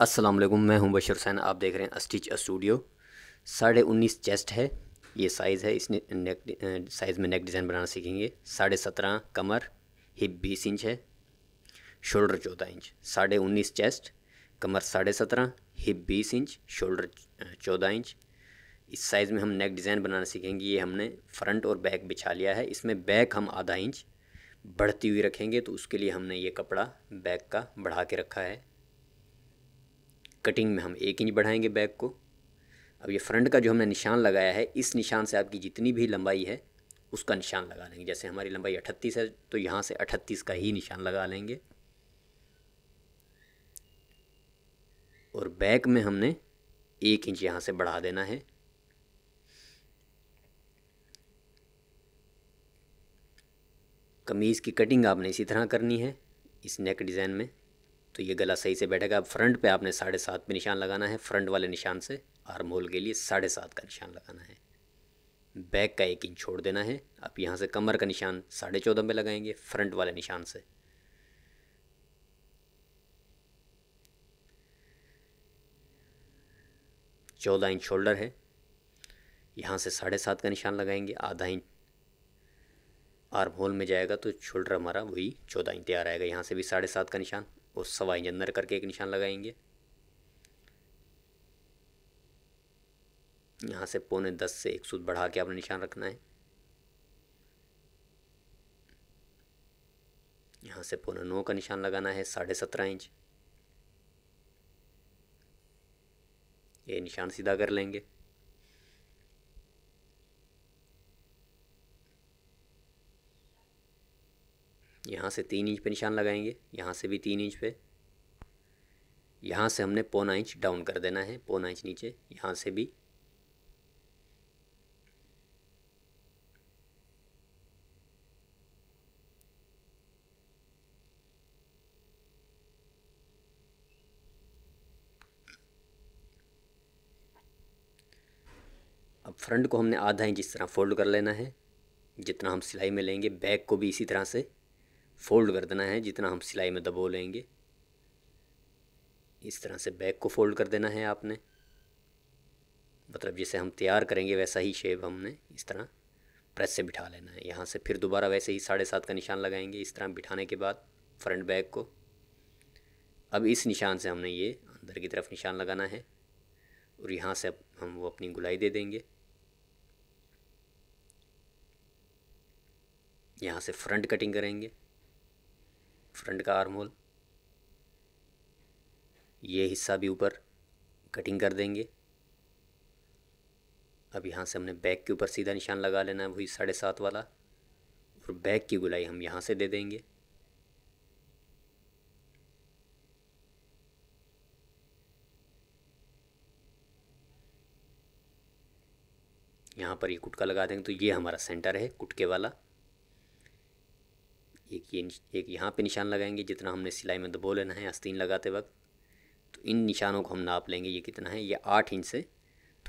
असलम मैं हूं बशर हुसैन आप देख रहे हैं अस्टिच स्टूडियो साढ़े उन्नीस चेस्ट है ये साइज़ है इस नेक साइज़ में नेक डिज़ाइन बनाना सीखेंगे साढ़े सत्रह कमर हिप बीस इंच है शोल्डर चौदह इंच साढ़े उन्नीस चेस्ट कमर साढ़े सत्रह हिप बीस इंच शोल्डर चौदह इंच इस साइज़ में हम नेक डिज़ाइन बनाना सीखेंगे ये हमने फ्रंट और बैक बिछा लिया है इसमें बैक हम आधा इंच बढ़ती हुई रखेंगे तो उसके लिए हमने ये कपड़ा बैक का बढ़ा के रखा है कटिंग में हम एक इंच बढ़ाएंगे बैक को अब ये फ्रंट का जो हमने निशान लगाया है इस निशान से आपकी जितनी भी लंबाई है उसका निशान लगा लेंगे जैसे हमारी लंबाई अठतीस है तो यहाँ से अठतीस का ही निशान लगा लेंगे और बैक में हमने एक इंच यहाँ से बढ़ा देना है कमीज़ की कटिंग आपने इसी तरह करनी है इस नेक डिज़ाइन में तो ये गला सही से बैठेगा अब फ्रंट पे आपने साढ़े सात पे निशान लगाना है फ्रंट वाले निशान से आर्म होल के लिए साढ़े सात का निशान लगाना है बैक का एक इंच छोड़ देना है आप यहाँ से कमर का निशान साढ़े चौदह पे लगाएंगे फ्रंट वाले निशान से चौदह इंच शोल्डर है यहाँ से साढ़े सात का निशान लगाएंगे आधा इंच आर्म होल में जाएगा तो शोल्डर हमारा वही चौदह इंच तैयार आएगा यहाँ से भी साढ़े सात का निशान और सवाई जंदर करके एक निशान लगाएंगे यहाँ से पौने दस से एक सूद बढ़ा के आपने निशान रखना है यहाँ से पौने नौ का निशान लगाना है साढ़े सत्रह इंच ये निशान सीधा कर लेंगे यहाँ से तीन इंच पे निशान लगाएंगे यहाँ से भी तीन इंच पे यहाँ से हमने पौना इंच डाउन कर देना है पौना इंच नीचे यहाँ से भी अब फ्रंट को हमने आधा इंच इस तरह फोल्ड कर लेना है जितना हम सिलाई में लेंगे बैक को भी इसी तरह से फोल्ड कर देना है जितना हम सिलाई में दबो लेंगे इस तरह से बैक को फोल्ड कर देना है आपने मतलब जैसे हम तैयार करेंगे वैसा ही शेप हमने इस तरह प्रेस से बिठा लेना है यहाँ से फिर दोबारा वैसे ही साढ़े सात का निशान लगाएंगे इस तरह बिठाने के बाद फ्रंट बैक को अब इस निशान से हमने ये अंदर की तरफ निशान लगाना है और यहाँ से हम वो अपनी गुलाई दे देंगे यहाँ से फ्रंट कटिंग करेंगे फ्रंट का आर्म होल ये हिस्सा भी ऊपर कटिंग कर देंगे अब यहाँ से हमने बैक के ऊपर सीधा निशान लगा लेना है वही साढ़े सात वाला और बैक की गुलाई हम यहाँ से दे देंगे यहाँ पर ये कुटका लगा देंगे तो ये हमारा सेंटर है कुटके वाला ये एक यहाँ पे निशान लगाएंगे जितना हमने सिलाई में दबो लेना है आस्तीन लगाते वक्त तो इन निशानों को हम नाप लेंगे ये कितना है ये आठ इंच से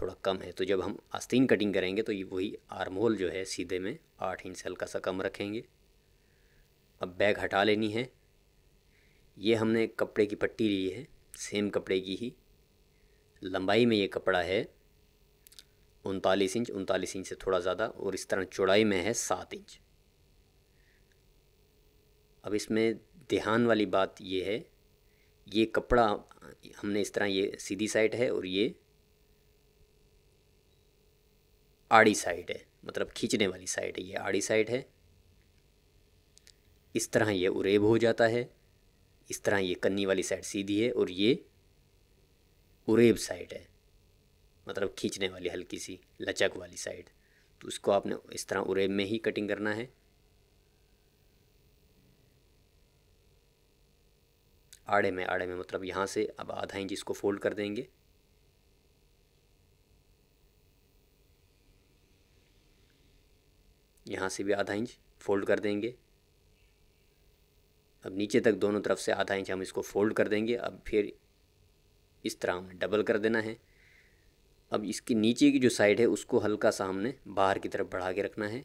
थोड़ा कम है तो जब हम आस्तीन कटिंग करेंगे तो ये वही आर्मोल जो है सीधे में आठ इंच से हल्का सा कम रखेंगे अब बैग हटा लेनी है ये हमने कपड़े की पट्टी ली है सेम कपड़े की ही लंबाई में ये कपड़ा है उनतालीस इंच उनतालीस इंच से थोड़ा ज़्यादा और इस तरह चौड़ाई में है सात इंच अब इसमें ध्यान वाली बात ये है ये कपड़ा हमने इस तरह ये सीधी साइड है और ये आड़ी साइड है मतलब खींचने वाली साइड है ये आड़ी साइड है इस तरह ये उरेब हो जाता है इस तरह ये कन्नी वाली साइड सीधी है और ये उरेब साइड है मतलब खींचने वाली हल्की सी लचक वाली साइड तो उसको आपने इस तरह उरेब में ही कटिंग करना है आड़े में आड़े में मतलब यहाँ से अब आधा इंच इसको फोल्ड कर देंगे यहाँ से भी आधा इंच फोल्ड कर देंगे अब नीचे तक दोनों तरफ से आधा इंच हम इसको फोल्ड कर देंगे अब फिर इस तरह हमें डबल कर देना है अब इसके नीचे की जो साइड है उसको हल्का सा हमने बाहर की तरफ बढ़ा के रखना है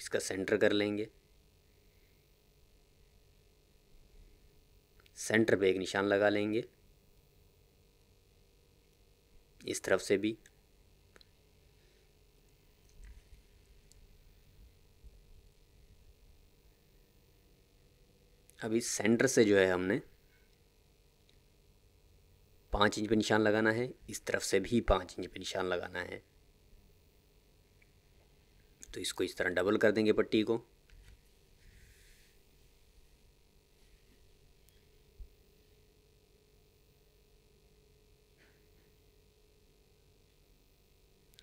इसका सेंटर कर लेंगे सेंटर पे एक निशान लगा लेंगे इस तरफ से भी अभी सेंटर से जो है हमने पाँच इंच पे निशान लगाना है इस तरफ से भी पाँच इंच पे निशान लगाना है तो इसको इस तरह डबल कर देंगे पट्टी को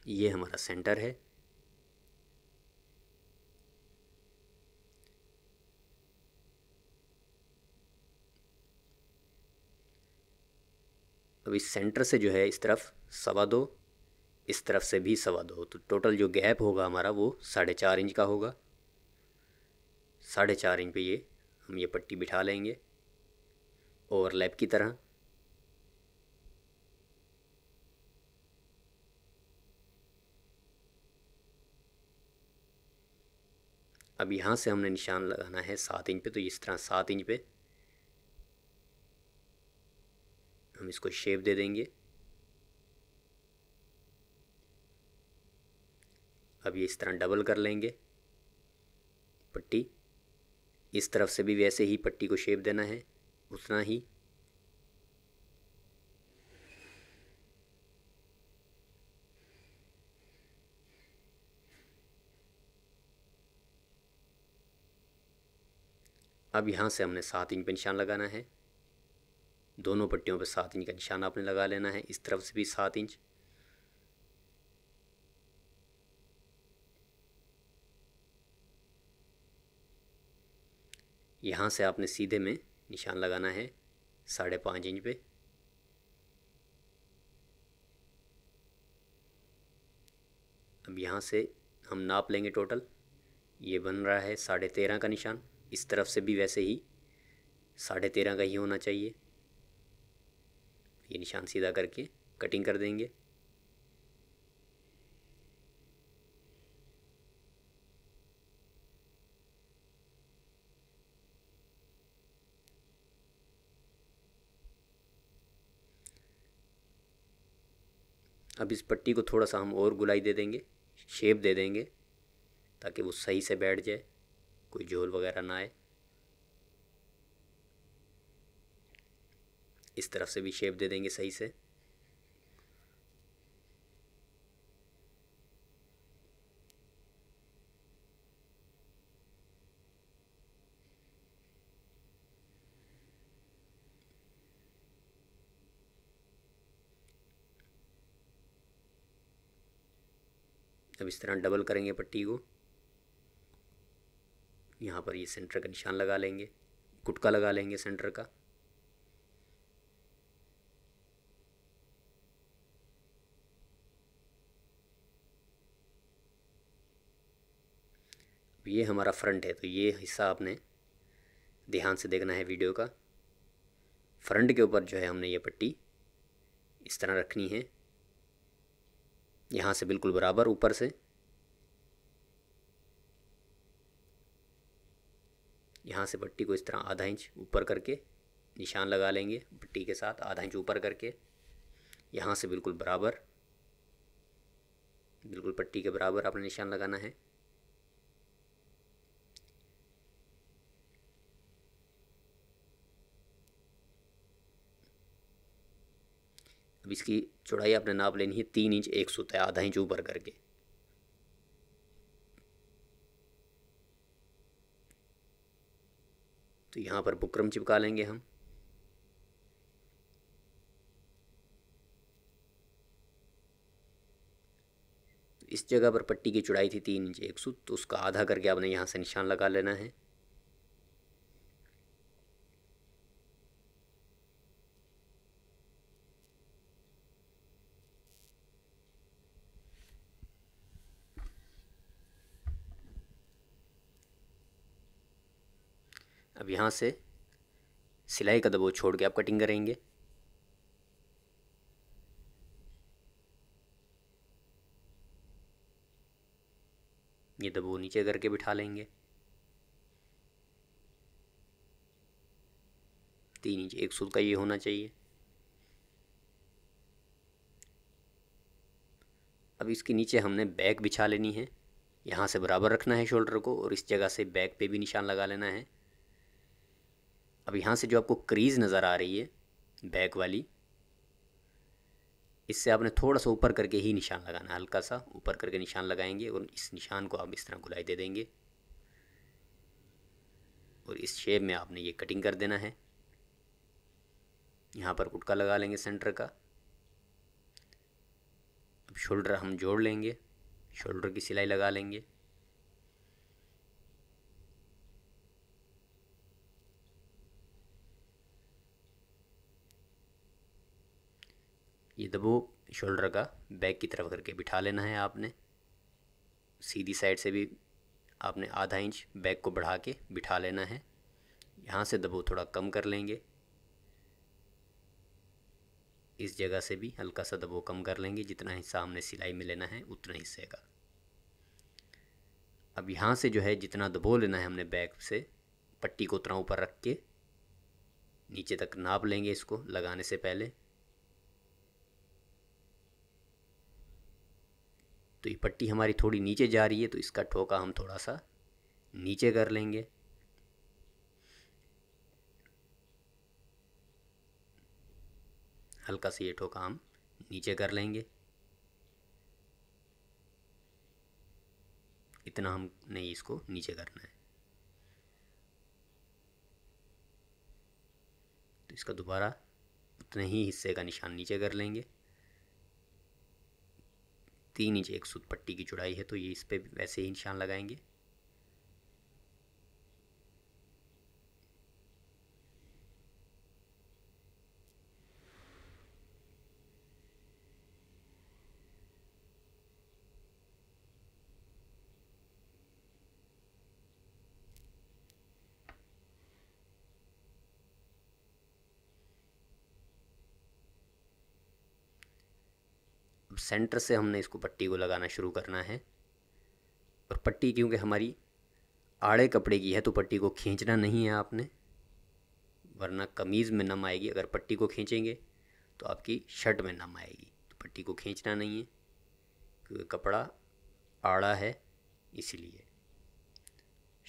ये हमारा सेंटर है अब इस सेंटर से जो है इस तरफ सवा दो इस तरफ से भी सवा दो तो टोटल जो गैप होगा हमारा वो साढ़े चार इंच का होगा साढ़े चार इंच पे ये हम ये पट्टी बिठा लेंगे ओवरलैप की तरह अब यहाँ से हमने निशान लगाना है सात इंच पे तो इस तरह सात इंच पे हम इसको शेप दे देंगे अब ये इस तरह डबल कर लेंगे पट्टी इस तरफ से भी वैसे ही पट्टी को शेप देना है उतना ही अब यहाँ से हमने सात इंच पर निशान लगाना है दोनों पट्टियों पर सात इंच का निशान आपने लगा लेना है इस तरफ से भी सात इंच यहाँ से आपने सीधे में निशान लगाना है साढ़े पाँच इंच पे अब यहाँ से हम नाप लेंगे टोटल ये बन रहा है साढ़े तेरह का निशान इस तरफ से भी वैसे ही साढ़े तेरह का ही होना चाहिए ये निशान सीधा करके कटिंग कर देंगे अब इस पट्टी को थोड़ा सा हम और गुलाई दे देंगे शेप दे देंगे ताकि वो सही से बैठ जाए कोई झोल वगैरह ना आए इस तरफ से भी शेप दे देंगे सही से अब इस तरह डबल करेंगे पट्टी को यहाँ पर ये सेंटर का निशान लगा लेंगे कुटका लगा लेंगे सेंटर का ये हमारा फ्रंट है तो ये हिस्सा आपने ध्यान से देखना है वीडियो का फ्रंट के ऊपर जो है हमने ये पट्टी इस तरह रखनी है यहाँ से बिल्कुल बराबर ऊपर से यहाँ से पट्टी को इस तरह आधा इंच ऊपर करके निशान लगा लेंगे पट्टी के साथ आधा इंच ऊपर करके यहाँ से बिल्कुल बराबर बिल्कुल पट्टी के बराबर आपने निशान लगाना है अब इसकी चौड़ाई आपने नाप लेनी है तीन इंच एक सूत है आधा इंच ऊपर करके तो यहाँ पर बुकरम चिपका लेंगे हम इस जगह पर पट्टी की चौड़ाई थी तीन इंच एक सूत तो उसका आधा करके आपने यहाँ से निशान लगा लेना है यहाँ से सिलाई का दबाव छोड़ के आप कटिंग करेंगे ये दबो नीचे करके बिठा लेंगे तीन इंच एक सूत का ये होना चाहिए अब इसके नीचे हमने बैक बिछा लेनी है यहाँ से बराबर रखना है शोल्डर को और इस जगह से बैक पे भी निशान लगा लेना है अब यहाँ से जो आपको क्रीज़ नज़र आ रही है बैक वाली इससे आपने थोड़ा सा ऊपर करके ही निशान लगाना है हल्का सा ऊपर करके निशान लगाएंगे और इस निशान को आप इस तरह गुलाई दे देंगे और इस शेप में आपने ये कटिंग कर देना है यहाँ पर कुटका लगा लेंगे सेंटर का अब शोल्डर हम जोड़ लेंगे शोल्डर की सिलाई लगा लेंगे ये दबो शोल्डर का बैक की तरफ करके बिठा लेना है आपने सीधी साइड से भी आपने आधा इंच बैक को बढ़ा के बिठा लेना है यहाँ से दबो थोड़ा कम कर लेंगे इस जगह से भी हल्का सा दबो कम कर लेंगे जितना हिस्सा हमने सिलाई में लेना है उतना हिस्से का अब यहाँ से जो है जितना दबो लेना है हमने बैक से पट्टी को उतना ऊपर रख के नीचे तक नाप लेंगे इसको लगाने से पहले तो ये पट्टी हमारी थोड़ी नीचे जा रही है तो इसका ठोका हम थोड़ा सा नीचे कर लेंगे हल्का सा ये ठोका हम नीचे कर लेंगे इतना हम नहीं इसको नीचे करना है तो इसका दोबारा उतने ही हिस्से का निशान नीचे कर लेंगे तीन इंच एक सूत पट्टी की चौड़ाई है तो ये इस पर वैसे ही निशान लगाएंगे सेंटर से हमने इसको पट्टी को लगाना शुरू करना है और पट्टी क्योंकि हमारी आड़े कपड़े की है तो पट्टी को खींचना नहीं है आपने वरना कमीज़ में नम आएगी अगर पट्टी को खींचेंगे तो आपकी शर्ट में नम आएगी तो पट्टी को खींचना नहीं है क्योंकि कपड़ा आड़ा है इसलिए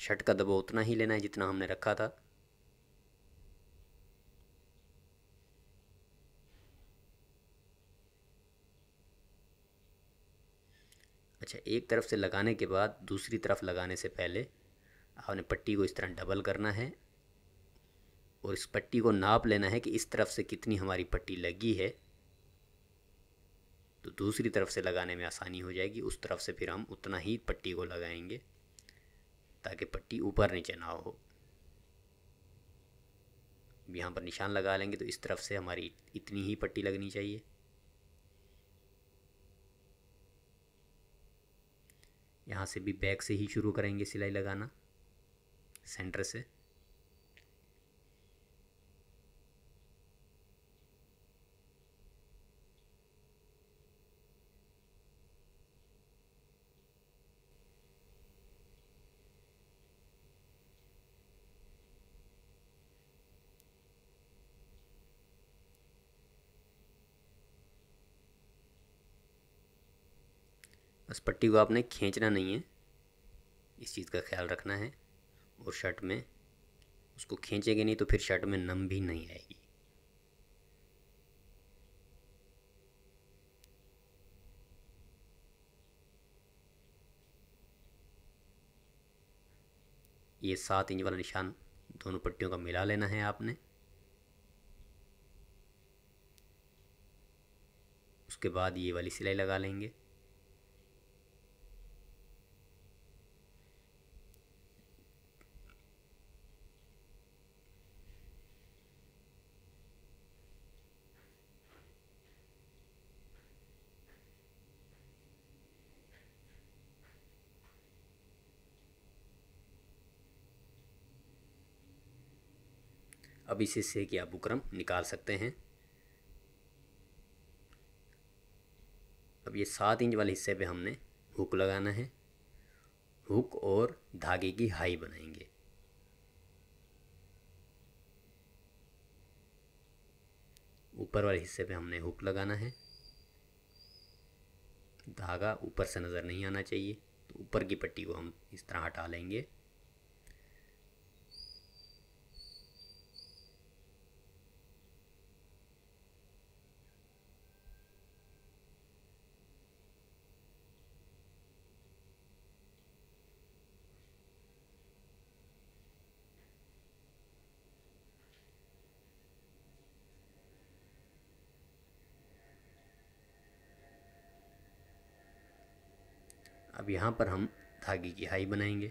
शर्ट का दबाव उतना ही लेना है जितना हमने रखा था अच्छा एक तरफ से लगाने के बाद दूसरी तरफ लगाने से पहले आपने पट्टी को इस तरह डबल करना है और इस पट्टी को नाप लेना है कि इस तरफ से कितनी हमारी पट्टी लगी है तो दूसरी तरफ से लगाने में आसानी हो जाएगी उस तरफ से फिर हम उतना ही पट्टी को लगाएंगे ताकि पट्टी ऊपर नीचे ना हो यहाँ पर निशान लगा लेंगे तो इस तरफ से हमारी इतनी ही पट्टी लगनी चाहिए यहाँ से भी बैक से ही शुरू करेंगे सिलाई लगाना सेंटर से बस पट्टी को आपने खींचना नहीं है इस चीज़ का ख्याल रखना है और शर्ट में उसको खींचेंगे नहीं तो फिर शर्ट में नम भी नहीं आएगी ये सात इंच वाला निशान दोनों पट्टियों का मिला लेना है आपने उसके बाद ये वाली सिलाई लगा लेंगे अब इसे सेक आप बुकरम निकाल सकते हैं अब ये सात इंच वाले हिस्से पे हमने हुक लगाना है हुक और धागे की हाई बनाएंगे ऊपर वाले हिस्से पे हमने हुक लगाना है धागा ऊपर से नज़र नहीं आना चाहिए तो ऊपर की पट्टी को हम इस तरह हटा लेंगे अब यहाँ पर हम धागे की हाई बनाएंगे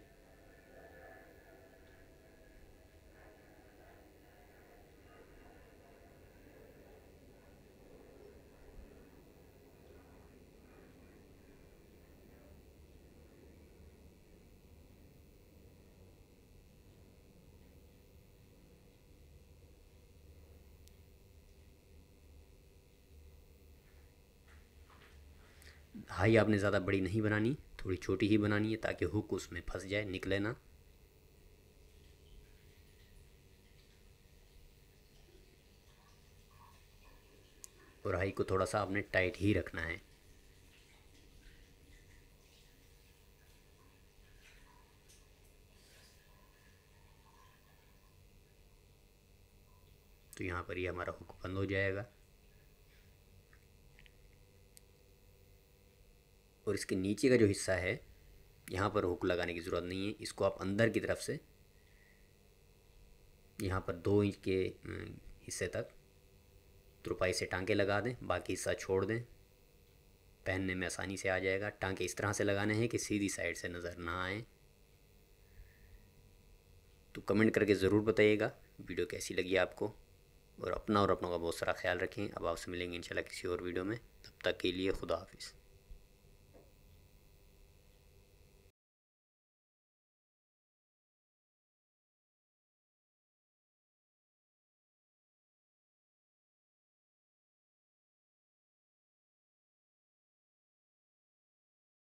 हाई आपने ज़्यादा बड़ी नहीं बनानी थोड़ी छोटी ही बनानी है ताकि हुक उसमें फंस जाए निकले ना और हाई को थोड़ा सा आपने टाइट ही रखना है तो यहाँ पर ही हमारा हुक बंद हो जाएगा और इसके नीचे का जो हिस्सा है यहाँ पर हुक लगाने की ज़रूरत नहीं है इसको आप अंदर की तरफ से यहाँ पर दो इंच के हिस्से तक तुरपाई से टांके लगा दें बाकी हिस्सा छोड़ दें पहनने में आसानी से आ जाएगा टांके इस तरह से लगाने हैं कि सीधी साइड से नज़र ना आए तो कमेंट करके ज़रूर बताइएगा वीडियो कैसी लगी आपको और अपना और अपनों का बहुत सारा ख्याल रखें अब आपसे मिलेंगे इंशाल्लाह किसी और वीडियो में तब तक के लिए खुदा हाफिज़